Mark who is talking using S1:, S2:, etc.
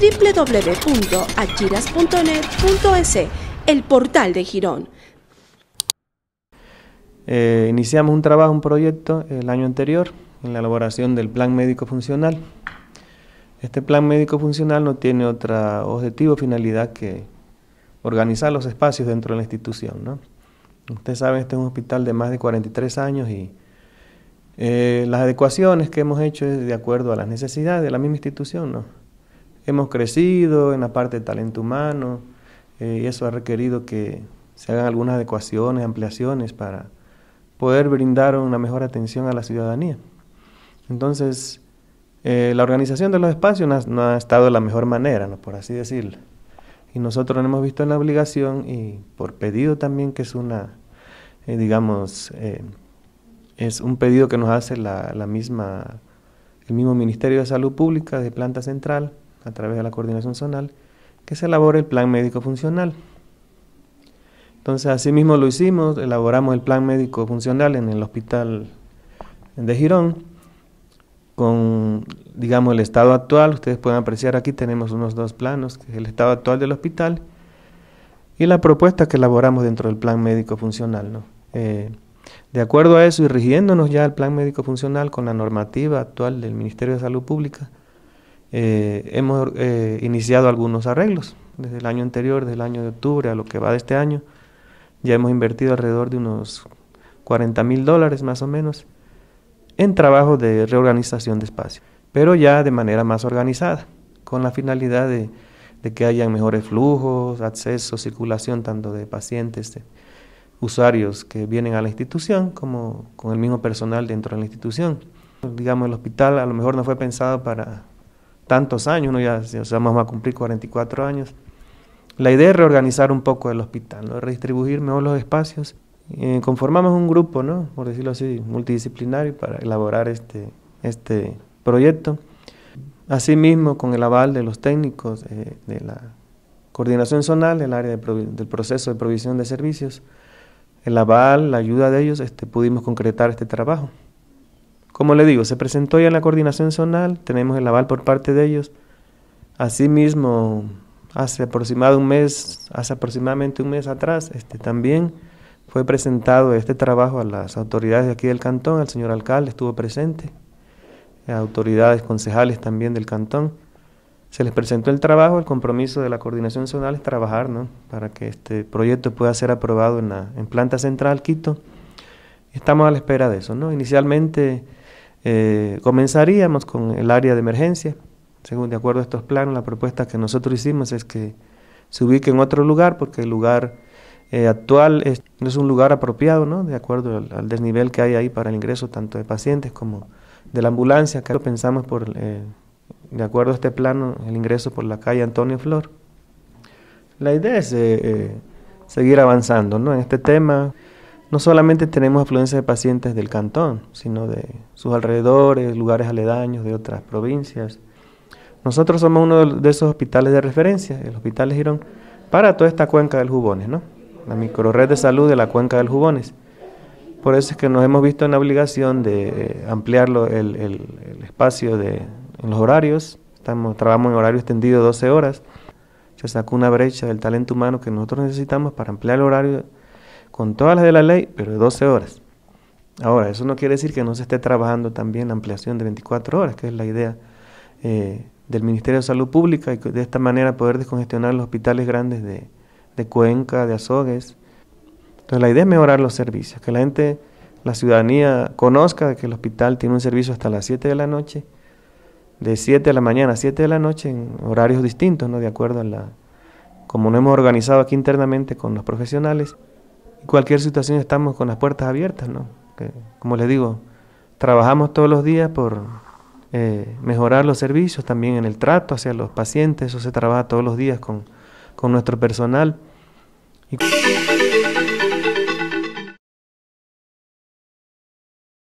S1: www.achiras.net.es, el portal de Girón. Eh, iniciamos un trabajo, un proyecto el año anterior en la elaboración del plan médico funcional. Este plan médico funcional no tiene otra objetivo, finalidad que organizar los espacios dentro de la institución. ¿no? Ustedes saben, este es un hospital de más de 43 años y eh, las adecuaciones que hemos hecho es de acuerdo a las necesidades de la misma institución. ¿no? hemos crecido en la parte de talento humano eh, y eso ha requerido que se hagan algunas adecuaciones, ampliaciones para poder brindar una mejor atención a la ciudadanía. Entonces, eh, la organización de los espacios no ha, estado de la mejor manera, ¿no? por así decirlo. Y nosotros no hemos visto en la obligación y por pedido también que es una, eh, es un pedido que nos hace misma, el mismo Ministerio de Salud Pública de Planta Central, a través de la coordinación zonal, que se elabore el plan médico funcional. Entonces, así mismo lo hicimos, elaboramos el plan médico funcional en el hospital de Girón, con, digamos, el estado actual. Ustedes pueden apreciar aquí, tenemos unos dos planos, que es el estado actual del hospital y la propuesta que elaboramos dentro del plan médico funcional. ¿no? Eh, de acuerdo a eso y rigiéndonos ya el plan médico funcional con la normativa actual del Ministerio de Salud Pública, eh, hemos eh, iniciado algunos arreglos desde el año anterior, desde el año de octubre a lo que va de este año. Ya hemos invertido alrededor de unos 40 mil dólares más o menos en trabajos de reorganización de espacio, pero ya de manera más organizada, con la finalidad de, de que hayan mejores flujos, acceso, circulación tanto de pacientes, de usuarios que vienen a la institución como con el mismo personal dentro de la institución. Digamos, el hospital a lo mejor no fue pensado para tantos años, no ya, o vamos a cumplir 44 años. La idea es reorganizar un poco el hospital, redistribuir mejor los espacios. Eh, conformamos un grupo, por decirlo así, multidisciplinario para elaborar este, este proyecto. Asimismo, con el aval de los técnicos eh, de la coordinación zonal, del área del proceso de provisión de servicios, el aval, la ayuda de ellos, este, pudimos concretar este trabajo. Como le digo, se presentó ya en la coordinación zonal, tenemos el aval por parte de ellos. Asimismo, hace aproximadamente un mes, hace aproximadamente un mes atrás, este, también fue presentado este trabajo a las autoridades de aquí del cantón, el señor alcalde estuvo presente, eh, autoridades concejales también del cantón. Se les presentó el trabajo, el compromiso de la coordinación zonal es trabajar ¿no? para que este proyecto pueda ser aprobado en, planta central Quito. Estamos a la espera de eso. ¿no? Inicialmente eh, comenzaríamos con el área de emergencia. Según de acuerdo a estos planos, la propuesta que nosotros hicimos es que se ubique en otro lugar porque el lugar eh, actual no es un lugar apropiado, ¿no? de acuerdo al, desnivel que hay ahí para el ingreso tanto de pacientes como de la ambulancia. que pensamos, por, eh, de acuerdo a este plano, el ingreso por la calle Antonio Flor. La idea es seguir avanzando ¿no? en este tema no solamente tenemos afluencia de pacientes del cantón, sino de sus alrededores, lugares aledaños, de otras provincias. Nosotros somos uno de esos hospitales de referencia, el Hospital Girón, para toda esta cuenca del Jubones, ¿no? La microred de salud de la cuenca del Jubones. Por eso es que nos hemos visto en la obligación de eh, ampliar el, espacio de, en los horarios. Estamos, trabajamos en horario extendido 12 horas. Se sacó una brecha del talento humano que nosotros necesitamos para ampliar el horario con todas las de la ley, pero de 12 horas. Ahora, eso no quiere decir que no se esté trabajando también la ampliación de 24 horas, que es la idea eh, del Ministerio de Salud Pública, y de esta manera poder descongestionar los hospitales grandes de, Cuenca, de Azogues. Entonces, la idea es mejorar los servicios, que la gente, la ciudadanía conozca que el hospital tiene un servicio hasta las 7 de la noche, de 7 de la mañana a 7 de la noche, en horarios distintos, ¿no? de acuerdo a la... como no hemos organizado aquí internamente con los profesionales, cualquier situación estamos con las puertas abiertas, ¿no? como les digo, trabajamos todos los días por eh, mejorar los servicios, también en el trato hacia los pacientes, eso se trabaja todos los días con, con nuestro personal. Y